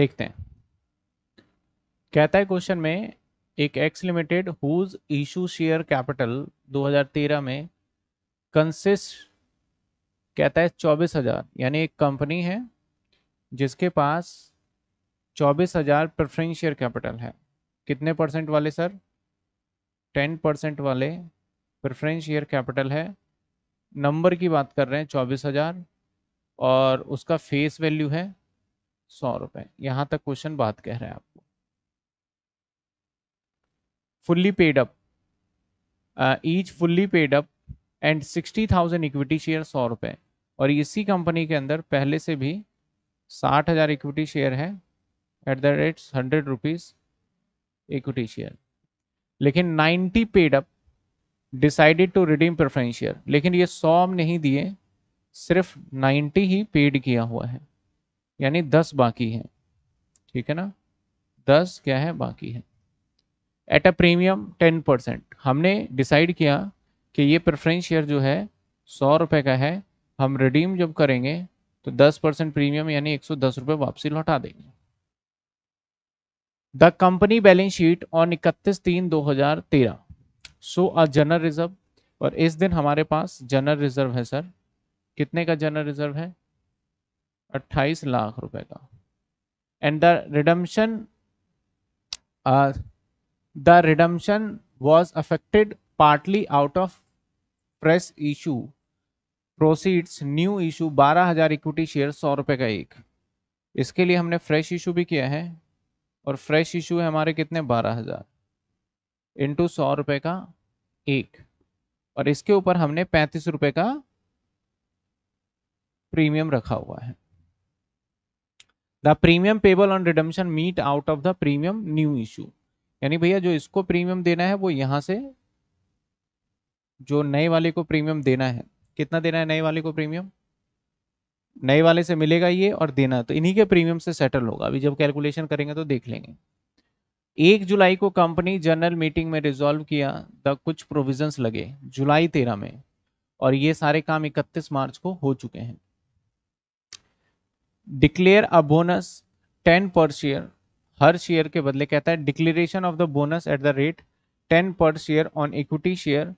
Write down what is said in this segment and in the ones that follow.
देखते हैं कहता है क्वेश्चन में एक X limited whose issue share capital 2013 में कंसिस्ट कहता है चौबीस हजार यानी एक कंपनी है जिसके पास चौबीस हजार प्रेफरेंस शेयर कैपिटल है कितने परसेंट वाले सर टेन परसेंट वाले प्रेफरेंस शेयर कैपिटल है नंबर की बात कर रहे हैं चौबीस हजार और उसका फेस वैल्यू है सौ रुपए यहां तक क्वेश्चन बात कह रहा है आपको fully paid up each fully paid up and sixty thousand equity share सौ रुपए और इसी कंपनी के अंदर पहले से भी साठ हजार इक्विटी शेयर है at the rate hundred rupees equity share लेकिन ninety paid up decided to redeem preference share लेकिन ये सौ हम नहीं दिए सिर्फ नाइन्टी ही पेड किया हुआ है यानी दस बाकी है ठीक है ना दस क्या है बाकी है at a premium ten percent हमने डिसाइड किया कि ये प्रेफरेंस शेयर जो है सौ रुपये का है हम रिडीम जब करेंगे तो दस परसेंट प्रीमियम यानी एक सौ दस रुपये वापसी लौटा देंगे the company balance sheet on इकतीस तीन दो हजार तेरह सो अ जनरल रिजर्व और इस दिन हमारे पास जनरल रिजर्व है सर कितने का जनरल रिजर्व है अट्ठाईस लाख रुपए का and the redemption the redemption was affected partly out of press issue proceeds new issue बारह हजार इक्विटी शेयर सौ रुपए का एक इसके लिए हमने फ्रेश इशू भी किया है और फ्रेश इशू है हमारे कितने बारह हजार इंटू सौ रुपए का एक और इसके ऊपर हमने पैंतीस रुपए का प्रीमियम रखा हुआ है the premium payable on redemption meet out of the premium new issue यानी भैया जो इसको प्रीमियम देना है वो यहां से जो नए वाले को प्रीमियम देना है कितना देना है नए वाले को प्रीमियम नए वाले से मिलेगा ये और देना तो इन्हीं के प्रीमियम से सेटल होगा अभी जब कैलकुलेशन करेंगे तो देख लेंगे एक जुलाई को कंपनी जनरल मीटिंग में रिजॉल्व किया द कुछ प्रोविजंस लगे जुलाई तेरह में और ये सारे काम इकतीस मार्च को हो चुके हैं declare a bonus ten per share हर शेयर के बदले कहता है declaration of the bonus at the rate ten per share on equity share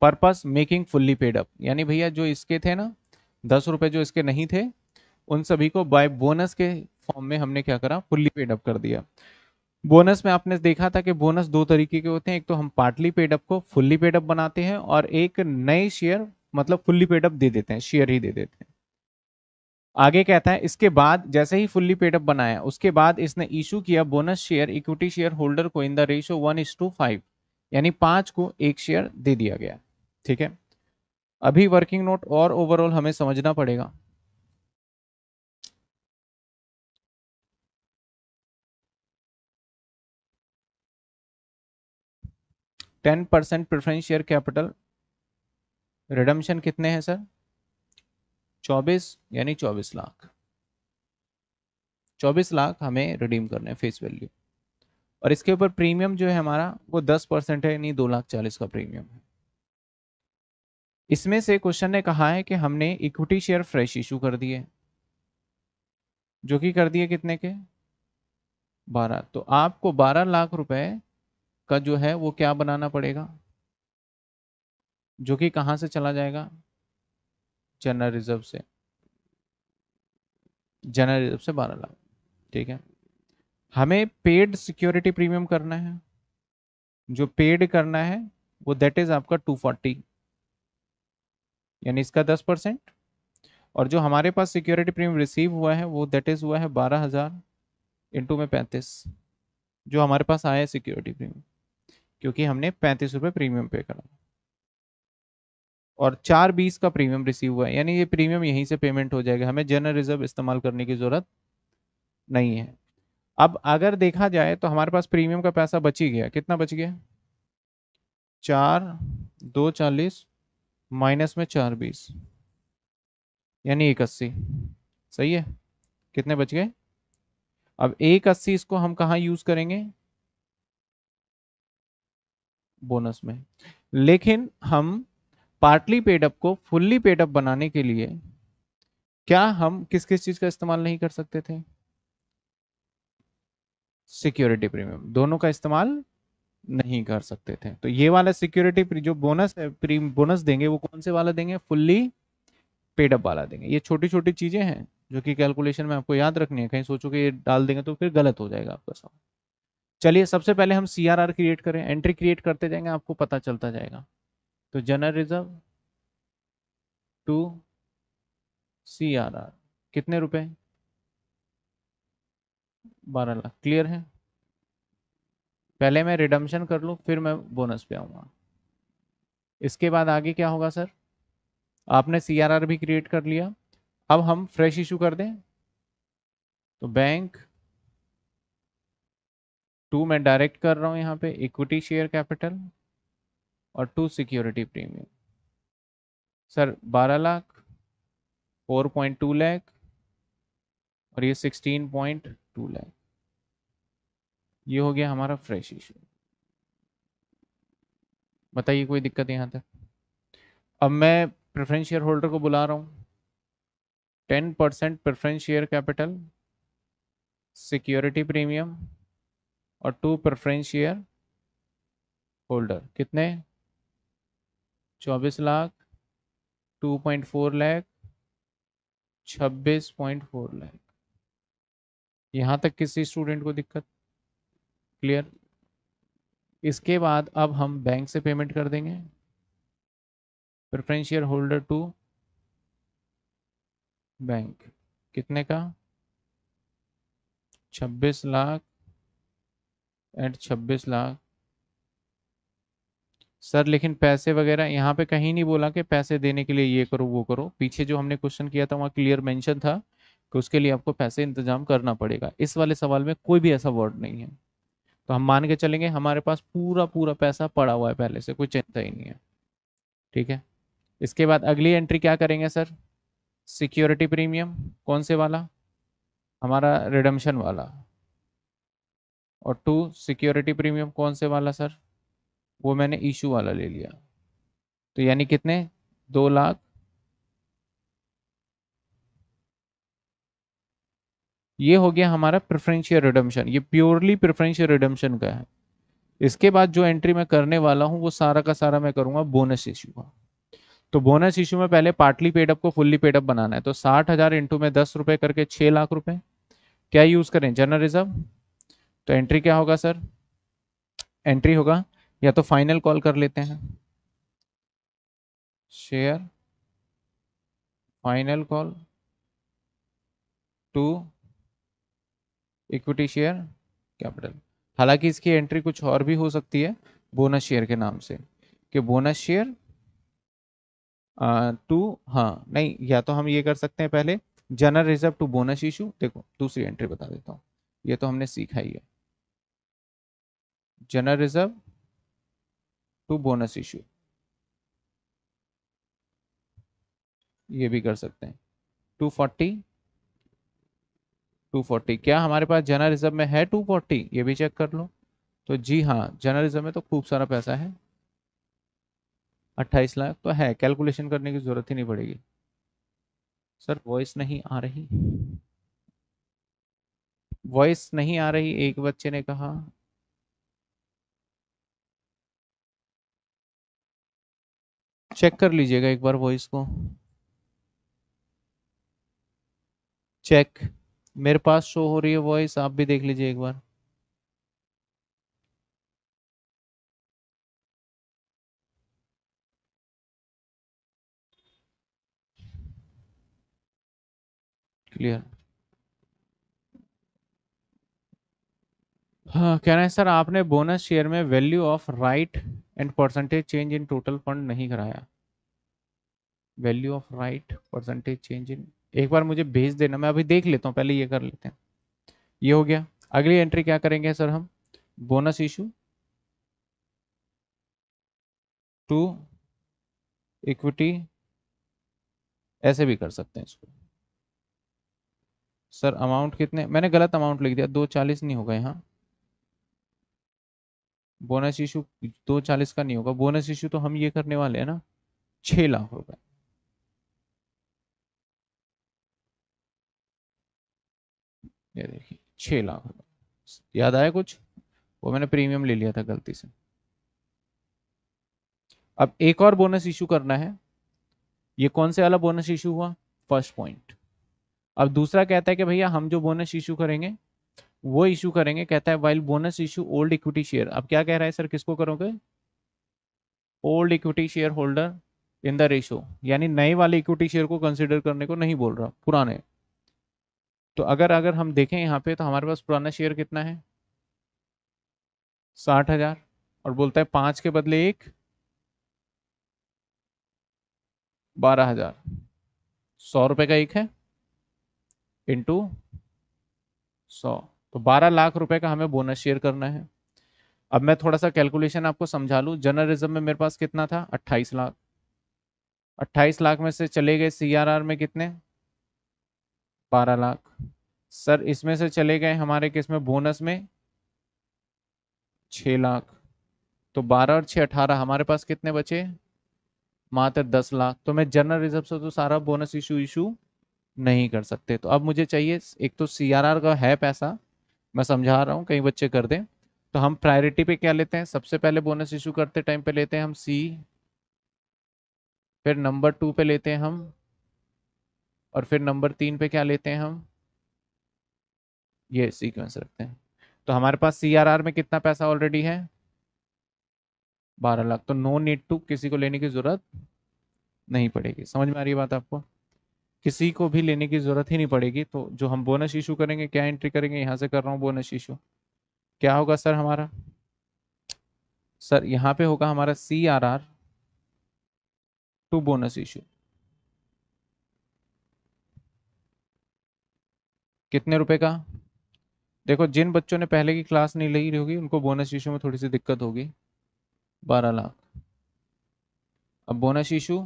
purpose making fully paid up यानी भैया जो इसके थे ना दस रुपये जो इसके नहीं थे उन सभी को बाय बोनस के फॉर्म में हमने क्या करा फुल्ली पेड अप कर दिया बोनस में आपने देखा था कि बोनस दो तरीके के होते हैं एक तो हम पार्टली पेड अप को फुल्ली पेड अप बनाते हैं और एक नए शेयर मतलब फुल्ली पेड अप दे देते हैं शेयर ही दे देते हैं आगे कहता है इसके बाद जैसे ही फुल्ली पेडअप बनाया उसके बाद इसने इशू किया bonus share equity share holder को in the ratio one is to five यानी पांच को एक शेयर दे दिया गया ठीक है अभी वर्किंग नोट और ओवरऑल हमें समझना पड़ेगा ten percent preference share capital redemption कितने हैं सर चौबीस यानी चौबीस लाख चौबीस लाख हमें रिडीम करने फेस वैल्यू और इसके ऊपर प्रीमियम जो है हमारा वो दस परसेंट है यानी दो लाख चालीस का प्रीमियम है इसमें से क्वेश्चन ने कहा है कि हमने इक्विटी शेयर फ्रेश इशू कर दिए जो कि कर दिए कितने के बारह तो आपको बारह लाख रुपए का जो है वो क्या बनाना पड़ेगा जो कि कहाँ से चला जाएगा जनरल रिजर्व से जनरल रिजर्व से बारह लाख ठीक है हमें पेड सिक्योरिटी प्रीमियम करना है जो पेड करना है वो दैट इज आपका टू फोर्टी यानी इसका दस परसेंट और जो हमारे पास सिक्योरिटी प्रीमियम रिसीव हुआ है वो दैट इज हुआ है बारह हजार इंटू में पैंतीस जो हमारे पास आया है सिक्योरिटी प्रीमियम क्योंकि हमने पैंतीस रुपये प्रीमियम पे करा और चार बीस का प्रीमियम रिसीव हुआ है यानी ये प्रीमियम यहीं से पेमेंट हो जाएगा हमें जनरल रिजर्व इस्तेमाल करने की ज़रूरत नहीं है अब अगर देखा जाए तो हमारे पास प्रीमियम का पैसा बची गया कितना बच गया चार दो चालीस माइनस में चार बीस यानी एक अस्सी सही है कितने बच गए अब एक अस्सी इसको हम कहा यूज़ करेंगे बोनस में लेकिन हम पार्टली पेडअप को फुल्ली पेडअप बनाने के लिए क्या हम किस किस चीज का इस्तेमाल नहीं कर सकते थे सिक्योरिटी प्रीमियम दोनों का इस्तेमाल नहीं कर सकते थे तो ये वाला सिक्योरिटी जो बोनस है बोनस देंगे वो कौन से वाला देंगे फुल्ली पेडअप वाला देंगे ये छोटी छोटी चीजें हैं जो कि कैलकुलेशन में आपको याद रखनी है कहीं सोचो कि ये डाल देंगे तो फिर गलत हो जाएगा आपका सवाल चलिए सबसे पहले हम सी क्रिएट करें एंट्री क्रिएट करते जाएंगे आपको पता चलता जाएगा तो general reserve to C R R कितने रुपए बारह लाख क्लियर है पहले मैं रिडम्शन कर लूँ फिर मैं बोनस पे आऊँगा इसके बाद आगे क्या होगा सर आपने सी आर आर भी क्रिएट कर लिया अब हम फ्रेश इशू कर दें तो बैंक टू मैं डायरेक्ट कर रहा हूँ यहाँ पे इक्विटी शेयर कैपिटल और to security premium sir 12 lakh 4.2 lakh और ये 16.2 लाख ये हो गया हमारा फ्रेश इशू बताइए कोई दिक्कत यहाँ तक अब मैं प्रेफरेंस शेयर होल्डर को बुला रहा हूँ ten percent preference share capital security premium और टू प्रेफरेंस शेयर होल्डर कितने चौबीस lakh two point four lakh छब्बीस पॉइंट फोर लैख यहाँ तक किसी स्टूडेंट को दिक्कत क्लियर इसके बाद अब हम बैंक से पेमेंट कर देंगे preference share holder to bank कितने का छब्बीस लाख एंड छब्बीस लाख सर लेकिन पैसे वगैरह यहाँ पे कहीं नहीं बोला कि पैसे देने के लिए ये करो वो करो पीछे जो हमने क्वेश्चन किया था वहाँ क्लियर मेंशन था कि उसके लिए आपको पैसे इंतजाम करना पड़ेगा इस वाले सवाल में कोई भी ऐसा वर्ड नहीं है तो हम मान के चलेंगे हमारे पास पूरा पूरा पैसा पड़ा हुआ है पहले से कोई चिंता ही नहीं है ठीक है इसके बाद अगली एंट्री क्या करेंगे सर सिक्योरिटी प्रीमियम कौन से वाला हमारा रिडम्शन वाला और टू सिक्योरिटी प्रीमियम कौन से वाला सर वो मैंने इशू वाला ले लिया तो यानी कितने दो लाख ये हो गया हमारा प्रेफरेंशियल रिडम्शन ये प्योरली प्रेफरेंशियल रिडम्शन का है इसके बाद जो एंट्री मैं करने वाला हूं वो सारा का सारा मैं करूंगा बोनस इशू का तो बोनस इशू में पहले पार्टली पेडअप को फुल्ली पेडअप बनाना है तो साठ हज़ार इंटू में दस रुपए करके छह लाख रुपए क्या यूज़ करें जनरल रिजर्व तो एंट्री क्या होगा सर एंट्री होगा या तो फाइनल कॉल कर लेते हैं share final call to equity share capital हालांकि इसकी एंट्री कुछ और भी हो सकती है बोनस शेयर के नाम से कि बोनस शेयर टू हाँ नहीं या तो हम ये कर सकते हैं पहले general reserve to bonus issue देखो दूसरी एंट्री बता देता हूँ ये तो हमने सीखा ही है general reserve to bonus issue ये भी कर सकते हैं 240 240 क्या हमारे पास जनरल रिजर्व में है 240 ये भी चेक कर लो तो जी हाँ जनरल रिजर्व में तो खूब सारा पैसा है 28 लाख तो है कैलकुलेशन करने की जरूरत ही नहीं पड़ेगी सर वॉइस नहीं आ रही वॉइस नहीं आ रही एक बच्चे ने कहा चेक कर लीजिएगा एक बार वॉइस को चेक मेरे पास शो हो रही है वॉइस आप भी देख लीजिए एक बार क्लियर हाँ कह रहे हैं सर आपने बोनस शेयर में value of right and percentage change in total fund नहीं कराया value of right percentage change in एक बार मुझे भेज देना मैं अभी देख लेता हूँ पहले ये कर लेते हैं ये हो गया अगली एंट्री क्या करेंगे सर हम बोनस इशू टू इक्विटी ऐसे भी कर सकते हैं इसको सर अमाउंट कितने मैंने गलत अमाउंट लिख दिया दो चालीस नहीं होगा यहाँ बोनस इशू दो चालीस का नहीं होगा बोनस इशू तो हम ये करने वाले हैं ना छः लाख रुपए ये देखिए छ लाख रुपए याद आया कुछ वो मैंने प्रीमियम ले लिया था गलती से अब एक और बोनस इशू करना है ये कौन से वाला बोनस इशू हुआ फर्स्ट पॉइंट अब दूसरा कहता है कि भैया हम जो बोनस इशू करेंगे वो इशू करेंगे कहता है while bonus issue old equity share अब क्या कह रहा है सर किसको करोगे old equity share holder in the ratio यानी नए वाले इक्विटी शेयर को कंसिडर करने को नहीं बोल रहा पुराने तो अगर अगर हम देखें यहाँ पे तो हमारे पास पुराना शेयर कितना है साठ हजार और बोलता है पांच के बदले एक बारह हजार सौ रुपए का एक है इंटू सौ तो 12 लाख रुपए का हमें बोनस शेयर करना है अब मैं थोड़ा सा कैलकुलेशन आपको समझा लूँ जर्नलिज्म में मेरे पास कितना था 28 लाख 28 लाख में से चले गए सीआरआर में कितने 12 लाख सर इसमें से चले गए हमारे किस में बोनस में 6 लाख तो 12 और 6 18 हमारे पास कितने बचे मात्र 10 लाख तो मैं जनरल रिजर्व से तो सारा बोनस इशू इशू नहीं कर सकते तो अब मुझे चाहिए एक तो सीआरआर का है पैसा मैं समझा रहा हूँ कई बच्चे कर दें तो हम प्रायोरिटी पे क्या लेते हैं सबसे पहले बोनस इशू करते टाइम पे लेते हैं हम सी फिर नंबर टू पे लेते हैं हम और फिर नंबर तीन पे क्या लेते हैं हम ये सीक्वेंस रखते हैं तो हमारे पास आर में कितना पैसा ऑलरेडी है बारह लाख तो नो नीड टू किसी को लेने की जरूरत नहीं पड़ेगी समझ में आ रही है बात आपको किसी को भी लेने की ज़रूरत ही नहीं पड़ेगी तो जो हम बोनस इशू करेंगे क्या एंट्री करेंगे यहाँ से कर रहा हूँ बोनस इशू क्या होगा सर हमारा सर यहाँ पे होगा हमारा C R R to bonus issue कितने रुपए का देखो जिन बच्चों ने पहले की क्लास नहीं ली होगी उनको बोनस इशू में थोड़ी सी दिक्कत होगी बारह लाख अब bonus issue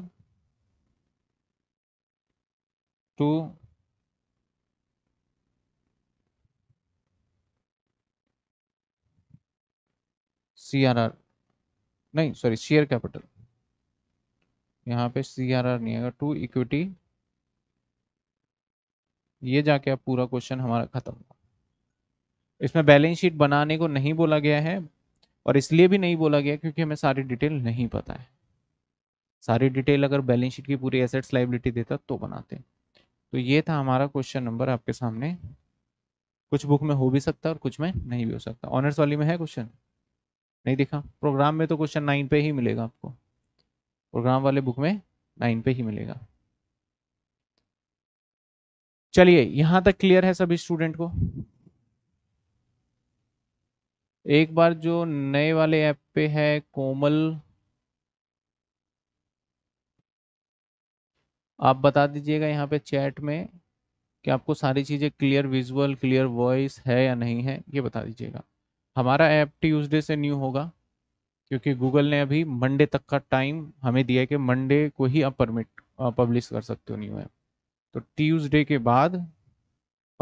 to C R R नहीं सॉरी शेयर कैपिटल यहाँ पे सी आर आर नहीं आएगा टू इक्विटी ये जाके अब पूरा क्वेश्चन हमारा खत्म हुआ इसमें बैलेंस शीट बनाने को नहीं बोला गया है और इसलिए भी नहीं बोला गया क्योंकि हमें सारी डिटेल नहीं पता है सारी डिटेल अगर बैलेंस शीट की पूरी एसेट्स लाइबिलिटी देता तो बनाते हैं तो ये था हमारा क्वेश्चन नंबर आपके सामने कुछ बुक में हो भी सकता है और कुछ में नहीं भी हो सकता ऑनर्स वाली में है क्वेश्चन नहीं दिखा प्रोग्राम में तो क्वेश्चन नाइन पे ही मिलेगा आपको प्रोग्राम वाले बुक में नाइन पे ही मिलेगा चलिए यहां तक क्लियर है सभी स्टूडेंट को एक बार जो नए वाले ऐप पे है कोमल आप बता दीजिएगा यहाँ पे चैट में कि आपको सारी चीज़ें क्लियर विजुअल क्लियर वॉइस है या नहीं है ये बता दीजिएगा हमारा ऐप ट्यूसडे से न्यू होगा क्योंकि गूगल ने अभी मंडे तक का टाइम हमें दिया है कि मंडे को ही आप परमिट पब्लिश कर सकते हो न्यू ऐप तो ट्यूसडे के बाद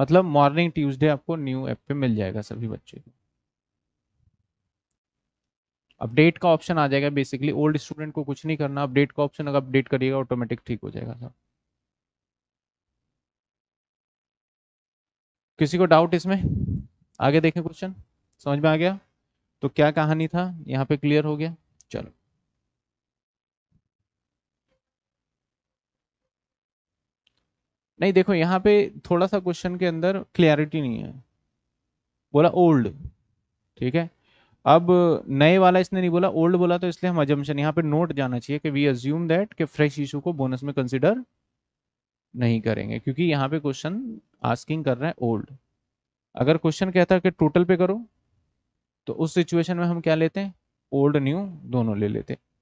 मतलब मॉर्निंग ट्यूसडे आपको न्यू ऐप पे मिल जाएगा सभी बच्चे को अपडेट का ऑप्शन आ जाएगा बेसिकली ओल्ड स्टूडेंट को कुछ नहीं करना अपडेट का ऑप्शन अगर अपडेट करिएगा ऑटोमेटिक ठीक हो जाएगा सर किसी को डाउट इसमें आगे देखें क्वेश्चन समझ में आ गया तो क्या कहानी था यहाँ पे क्लियर हो गया चलो नहीं देखो यहाँ पे थोड़ा सा क्वेश्चन के अंदर क्लियरिटी नहीं है बोला ओल्ड ठीक है अब नए वाला इसने नहीं बोला ओल्ड बोला तो इसलिए हम अजम्पन यहाँ पे नोट जाना चाहिए कि वी अज्यूम दैट कि फ्रेश इशू को बोनस में कंसिडर नहीं करेंगे क्योंकि यहाँ पे क्वेश्चन आस्किंग कर रहे हैं ओल्ड अगर क्वेश्चन कहता है कि टोटल पे करो तो उस सिचुएशन में हम क्या लेते हैं ओल्ड न्यू दोनों ले लेते हैं